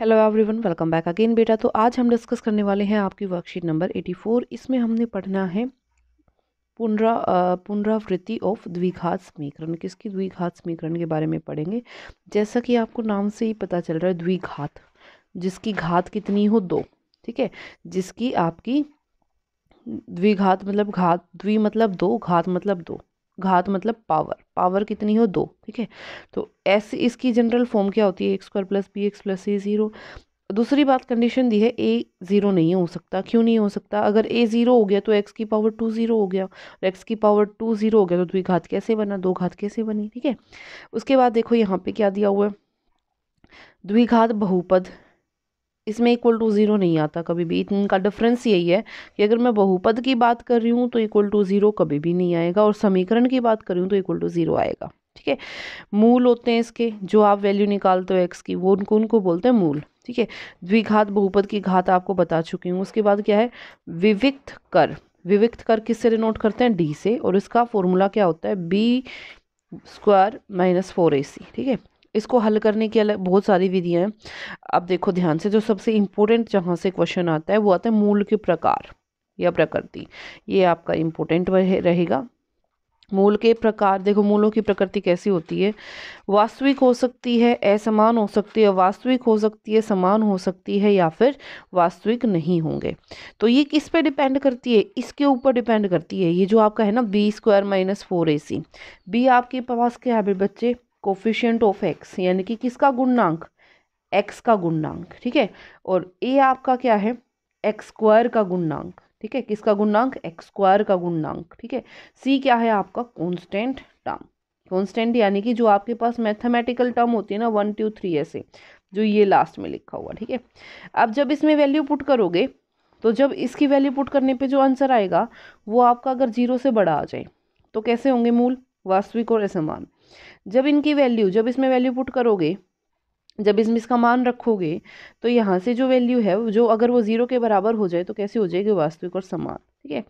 hello everyone welcome back again बेटा तो आज हम डिस्कस करने वाले हैं आपकी वर्कशीट नंबर 84 इसमें हमने पढ़ना है पुनरा पुनरावृत्ति ऑफ द्विघात समीकरण किसकी द्विघात समीकरण के बारे में पढ़ेंगे जैसा कि आपको नाम से ही पता चल रहा है द्विघात जिसकी घात कितनी हो दो ठीक है जिसकी आपकी द्विघात मतलब घात द्वि मतलब दो घात मतलब दो घात मतलब पावर पावर कितनी हो दो ठीक है तो ऐसे इसकी जनरल फॉर्म क्या होती है एक square plus B X plus A zero दूसरी बात कंडीशन दी है ए ज़ीरो नहीं हो सकता क्यों नहीं हो सकता अगर ए ज़ीरो हो गया तो एक्स की पावर टू ज़ीरो हो गया और एक्स की पावर टू ज़ीरो हो गया तो दुई घात कैसे बना दो घात कैसे बनी ठीक है उसके बाद देखो यहाँ पर क्या दिया हुआ है द्विघात बहुपद इसमें इक्वल टू ज़ीरो नहीं आता कभी भी इनका डिफरेंस यही है कि अगर मैं बहुपद की बात कर रही हूँ तो इक्वल टू ज़ीरो कभी भी नहीं आएगा और समीकरण की बात कर रही हूँ तो इक्वल टू ज़ीरो आएगा ठीक है मूल होते हैं इसके जो आप वैल्यू निकालते हो एक्स की वो उनको उनको बोलते हैं मूल ठीक है द्विघात बहुपद की घात आपको बता चुकी हूँ उसके बाद क्या है विविक्त कर विविक्त कर किससे डिनोट करते हैं डी से और इसका फॉर्मूला क्या होता है B square minus four A C ठीक है इसको हल करने की अलग बहुत सारी विधियाँ हैं अब देखो ध्यान से जो सबसे इम्पोर्टेंट जहाँ से क्वेश्चन आता है वो आता है मूल के प्रकार या प्रकृति ये आपका इम्पोर्टेंट रहेगा मूल के प्रकार देखो मूलों की प्रकृति कैसी होती है वास्तविक हो सकती है असमान हो सकती है वास्तविक हो सकती है समान हो सकती है या फिर वास्तविक नहीं होंगे तो ये किस पे डिपेंड करती है इसके ऊपर डिपेंड करती है ये जो आपका है ना B square minus four A C B आपके पास क्या है बच्चे कोफिशियंट ऑफ एक्स यानी कि किसका गुणांक एक्स का गुणांक ठीक है और ए आपका क्या है एक्स स्क्वायर का गुणांक ठीक है किसका गुणांक एक्स स्क्वायर का गुणांक ठीक है सी क्या है आपका कॉन्स्टेंट टर्म कॉन्स्टेंट यानी कि जो आपके पास मैथमेटिकल टर्म होती है ना वन टू थ्री ऐसे जो ये लास्ट में लिखा हुआ ठीक है अब जब इसमें वैल्यू पुट करोगे तो जब इसकी वैल्यू पुट करने पे जो आंसर आएगा वो आपका अगर जीरो से बड़ा आ जाए तो कैसे होंगे मूल वास्तविक और असमान जब इनकी वैल्यू जब इसमें वैल्यू पुट करोगे जब इसमें इसका मान रखोगे तो यहाँ से जो वैल्यू है जो अगर वो ज़ीरो के बराबर हो जाए तो कैसे हो जाएगी वास्तविक और समान ठीक है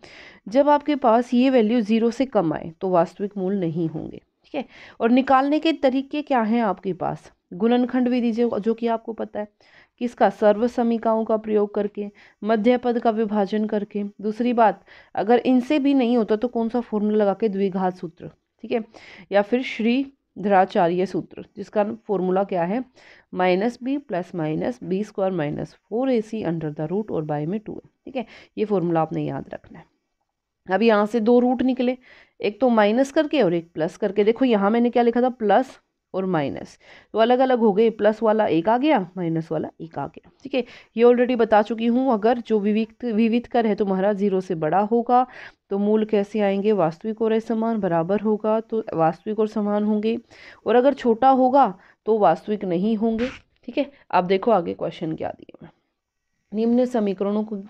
जब आपके पास ये वैल्यू ज़ीरो से कम आए तो वास्तविक मूल नहीं होंगे ठीक है और निकालने के तरीके क्या हैं आपके पास गुणनखंड विधि जो जो कि आपको पता है किसका सर्व समीकाओं का प्रयोग करके मध्य पद का विभाजन करके दूसरी बात अगर इनसे भी नहीं होता तो कौन सा फॉर्मूला लगा के द्विघात सूत्र ठीक है या फिर श्री धराचार्य सूत्र जिसका फॉर्मूला क्या है minus B plus minus B square minus four A C under the root और बाय में टू है ठीक है ये फॉर्मूला आपने याद रखना है अब यहाँ से दो रूट निकले एक तो माइनस करके और एक प्लस करके देखो यहाँ मैंने क्या लिखा था प्लस और माइनस तो अलग अलग हो गए प्लस वाला एक आ गया माइनस वाला एक आ गया ठीक है ये ऑलरेडी बता चुकी हूँ अगर जो विविध विविध कर है तुम्हारा जीरो से बड़ा होगा तो मूल कैसे आएंगे वास्तविक और समान बराबर होगा तो वास्तविक और समान होंगे और अगर छोटा होगा तो वास्तविक नहीं होंगे ठीक है आप देखो आगे क्वेश्चन क्या दिए निम्न समीकरणों को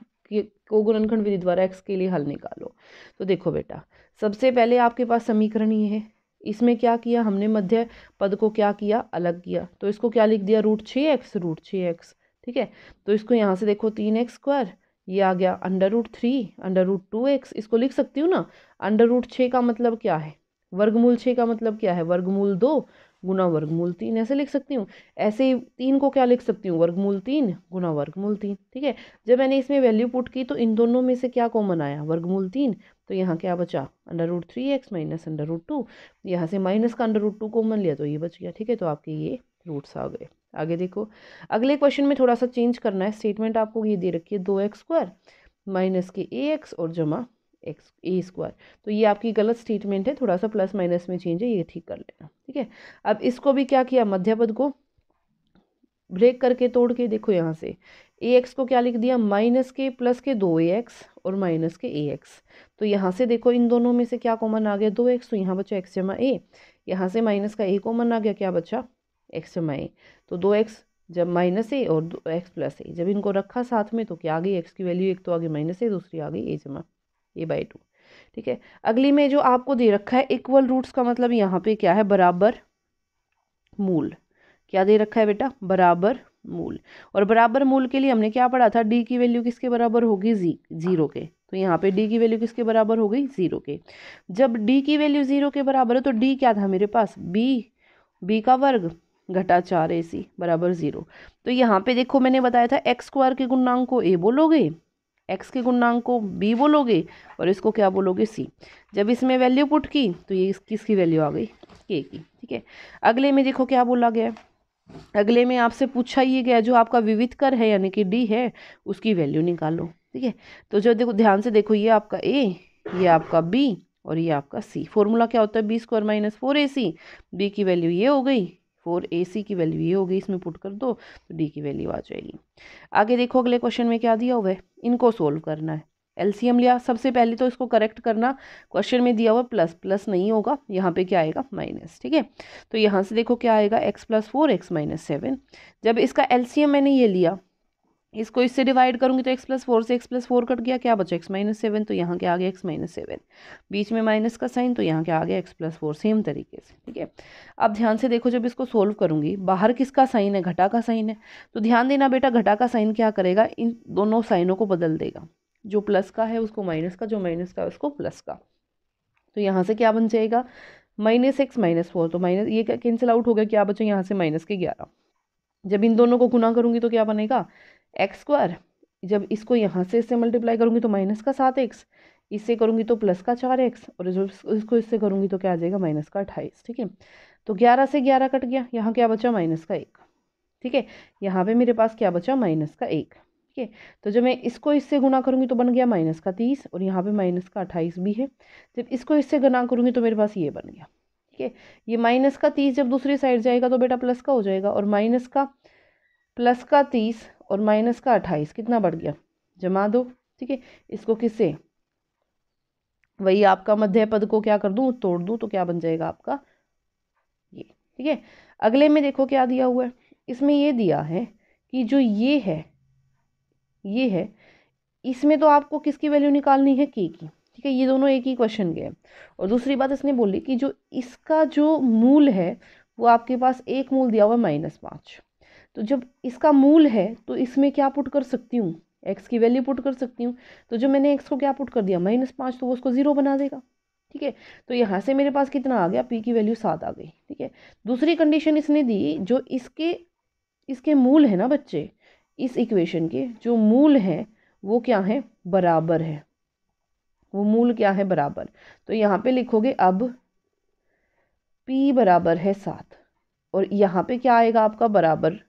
को गुणनखंड विधि द्वारा एक्स के लिए हल निकालो तो देखो बेटा सबसे पहले आपके पास समीकरण ये है इसमें क्या किया हमने मध्य पद को क्या किया अलग किया तो इसको क्या लिख दिया रूट छः एक्स रूट छः एक्स ठीक है तो इसको यहाँ से देखो तीन एक्स स्क्वायर ये आ गया under root three under root two X इसको लिख सकती हूँ ना अंडर रूट छः का मतलब क्या है वर्गमूल छः का मतलब क्या है वर्गमूल दो गुना वर्गमूल तीन ऐसे लिख सकती हूँ ऐसे ही तीन को क्या लिख सकती हूँ वर्गमूल तीन गुना वर्गमूल तीन ठीक है जब मैंने इसमें वैल्यू पुट की तो इन दोनों में से क्या कॉमन आया वर्गमूल तीन तो यहाँ क्या बचा under root three X minus under root two यहाँ से माइनस का अंडर रूट टू कॉमन लिया तो ये बच गया ठीक है तो आपके ये रूट्स आ गए आगे देखो अगले क्वेश्चन में थोड़ा सा चेंज करना है स्टेटमेंट आपको ये दे रखिए दो एक्स स्क्वायर माइनस के ए एक्स और जमा एक्स ए स्क्वायर तो ये आपकी गलत स्टेटमेंट है थोड़ा सा प्लस माइनस में चेंज है ये ठीक कर लेना ठीक है अब इसको भी क्या किया मध्यपद को ब्रेक करके तोड़ के देखो यहाँ से ए एक्स को क्या लिख दिया माइनस के प्लस के दो ए एक्स और माइनस के ए एक्स तो यहाँ से देखो इन दोनों में से क्या कॉमन आ गया दो एक्स तो यहाँ बचा एक्स जमा ए यहाँ से माइनस का ए कॉमन आ गया क्या बचा एक्स जमा ए तो दो एक्स जब माइनस ए और दो एक्स प्लस ए जब इनको रखा साथ में तो क्या आ गई एक्स की वैल्यू एक तो आ गई माइनस ए दूसरी आ गई ए जमा ए बाई टू ठीक है अगली में जो आपको दे रखा है इक्वल रूट्स का मतलब यहाँ पे क्या है बराबर मूल क्या दे रखा है बेटा बराबर मूल और बराबर मूल के लिए हमने क्या पढ़ा था डी की वैल्यू किसके बराबर होगी जी जीरो के तो यहाँ पे डी की वैल्यू किसके बराबर हो गई जीरो के जब डी की वैल्यू जीरो के बराबर है तो डी क्या था मेरे पास बी बी का वर्ग घटा चार ए सी बराबर जीरो तो यहाँ पे देखो मैंने बताया था एक्स स्क्वायर के गुणांक को ए बोलोगे एक्स के गुणांक को बी बोलोगे और इसको क्या बोलोगे सी जब इसमें वैल्यू पुट की तो ये किसकी वैल्यू आ गई के की ठीक है अगले में देखो क्या बोला गया अगले में आपसे पूछा ये गया जो आपका विविध कर है यानी कि डी है उसकी वैल्यू निकालो ठीक है तो जो देखो ध्यान से देखो ये आपका ए ये आपका बी और ये आपका सी फॉर्मूला क्या होता है B square minus four A C B की वैल्यू ये हो गई फोर ए सी की वैल्यू ये हो गई इसमें पुट कर दो तो डी की वैल्यू आ जाएगी आगे देखो अगले क्वेश्चन में क्या दिया हुआ है इनको सोल्व करना है एलसीएम लिया सबसे पहले तो इसको करेक्ट करना क्वेश्चन में दिया हुआ प्लस प्लस नहीं होगा यहाँ पे क्या आएगा माइनस ठीक है तो यहाँ से देखो क्या आएगा X plus four X minus seven जब इसका एलसीएम मैंने ये लिया इसको इससे डिवाइड करूंगी तो एक्स प्लस फोर से एक्स प्लस फोर कट गया क्या बचा एक्स माइनस सेवन तो यहाँ के आगे एक्स माइनस सेवन बीच में माइनस का साइन तो यहाँ के आगे एक्स प्लस फोर सेम तरीके से ठीक है अब ध्यान से देखो जब इसको सोल्व करूंगी बाहर किसका साइन है घटा का साइन है तो ध्यान देना बेटा घटा का साइन क्या करेगा इन दोनों साइनों को बदल देगा जो प्लस का है उसको माइनस का जो माइनस का है उसको प्लस का तो यहाँ से क्या बन जाएगा माइनस एक्स माइनस फोर तो माइनस ये कैंसिल आउट हो गया क्या बचा यहाँ से माइनस के ग्यारह जब इन दोनों को गुना करूंगी तो क्या बनेगा एक्स स्क्वायर जब इसको यहाँ से इससे मल्टीप्लाई करूँगी तो माइनस का सात एक्स इससे करूँगी तो प्लस का चार एक्स और जब इसको इससे करूँगी तो क्या आ जाएगा माइनस का अट्ठाईस ठीक है तो ग्यारह से ग्यारह कट गया यहाँ क्या बचा माइनस का एक ठीक है यहाँ पे मेरे पास क्या बचा माइनस का एक ठीक है तो जब मैं इसको इससे गुना करूँगी तो बन गया माइनस का तीस और यहाँ पर माइनस का अट्ठाईस भी है जब इसको इससे गुना करूँगी तो मेरे पास ये बन गया ठीक है ये माइनस का तीस जब दूसरी साइड जाएगा तो बेटा प्लस का हो जाएगा और माइनस का प्लस का तीस और माइनस का अट्ठाईस कितना बढ़ गया जमा दो ठीक है इसको किससे वही आपका मध्य पद को क्या कर दूँ तोड़ दूँ तो क्या बन जाएगा आपका ये ठीक है अगले में देखो क्या दिया हुआ है इसमें ये दिया है कि जो ये है ये है इसमें तो आपको किसकी वैल्यू निकालनी है के की ठीक है ये दोनों एक ही क्वेश्चन गए और दूसरी बात इसने बोली कि जो इसका जो मूल है वो आपके पास एक मूल दिया हुआ है माइनस पाँच तो जब इसका मूल है तो इसमें क्या पुट कर सकती हूँ एक्स की वैल्यू पुट कर सकती हूँ तो जब मैंने एक्स को क्या पुट कर दिया माइनस पाँच तो वो उसको ज़ीरो बना देगा ठीक है तो यहाँ से मेरे पास कितना आ गया पी की वैल्यू सात आ गई ठीक है दूसरी कंडीशन इसने दी जो इसके इसके मूल है ना बच्चे इस इक्वेशन के जो मूल हैं वो क्या है बराबर है वो मूल क्या है बराबर तो यहाँ पे लिखोगे अब पी बराबर है सात और यहाँ पे क्या आएगा आपका बराबर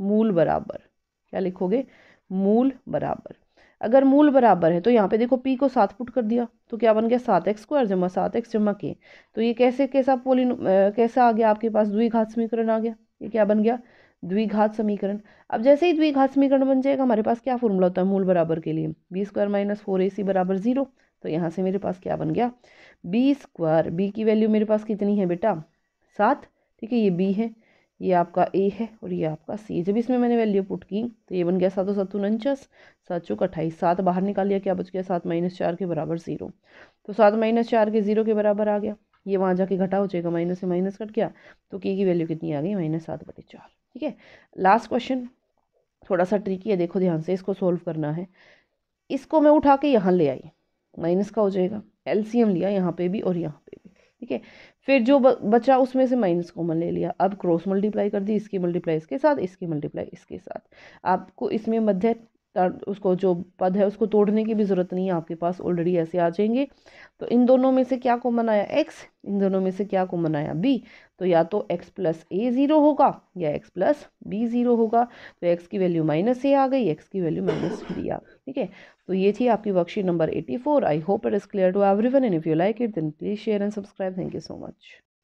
मूल बराबर क्या लिखोगे मूल बराबर अगर मूल बराबर है तो यहाँ पे देखो पी को सात पुट कर दिया तो क्या बन गया सात एक्स स्क्वायर जमा सात एक्स जमा के तो ये कैसे कैसा पोलिन कैसा आ गया आपके पास द्विघात समीकरण आ गया ये क्या बन गया द्विघात समीकरण अब जैसे ही द्विघात समीकरण बन जाएगा हमारे पास क्या फॉर्मूला होता है मूल बराबर के लिए B square minus four A C बराबर जीरो तो यहाँ से मेरे पास क्या बन गया बी स्क्वायर बी की वैल्यू मेरे पास कितनी है बेटा सात ठीक है ये बी है ये आपका ए है और ये आपका सी जब इसमें मैंने वैल्यू पुट की तो ये बन गया सातों सात उनचास सात चौक अट्ठाईस सात बाहर निकाल लिया क्या बच गया सात माइनस चार के बराबर ज़ीरो तो सात माइनस चार के ज़ीरो के बराबर आ गया ये वहाँ जाके घटा हो जाएगा माइनस से माइनस कट गया तो के की वैल्यू कितनी आ गई माइनस सात बटे चार ठीक है लास्ट क्वेश्चन थोड़ा सा ट्रिकी है देखो ध्यान से इसको सोल्व करना है इसको मैं उठा के यहाँ ले आई माइनस का हो जाएगा एलसीएम लिया यहाँ पे भी और यहाँ पे ठीक है फिर जो बचा उसमें से माइनस कॉमन ले लिया अब क्रॉस मल्टीप्लाई कर दी इसकी मल्टीप्लाई इसके साथ इसकी मल्टीप्लाई इसके साथ आपको इसमें मध्य उसको जो पद है उसको तोड़ने की भी ज़रूरत नहीं है आपके पास ऑलरेडी ऐसे आ जाएंगे तो इन दोनों में से क्या कॉमन आया एक्स इन दोनों में से क्या कॉमन आया बी तो या तो एक्स प्लस ए ज़ीरो होगा या एक्स प्लस बी ज़ीरो होगा तो एक्स की वैल्यू माइनस ए आ गई एक्स की वैल्यू माइनस बी आ गई ठीक है तो ये थी आपकी worksheet number eighty four I hope it is clear to everyone and if you like it then please share and subscribe thank you so much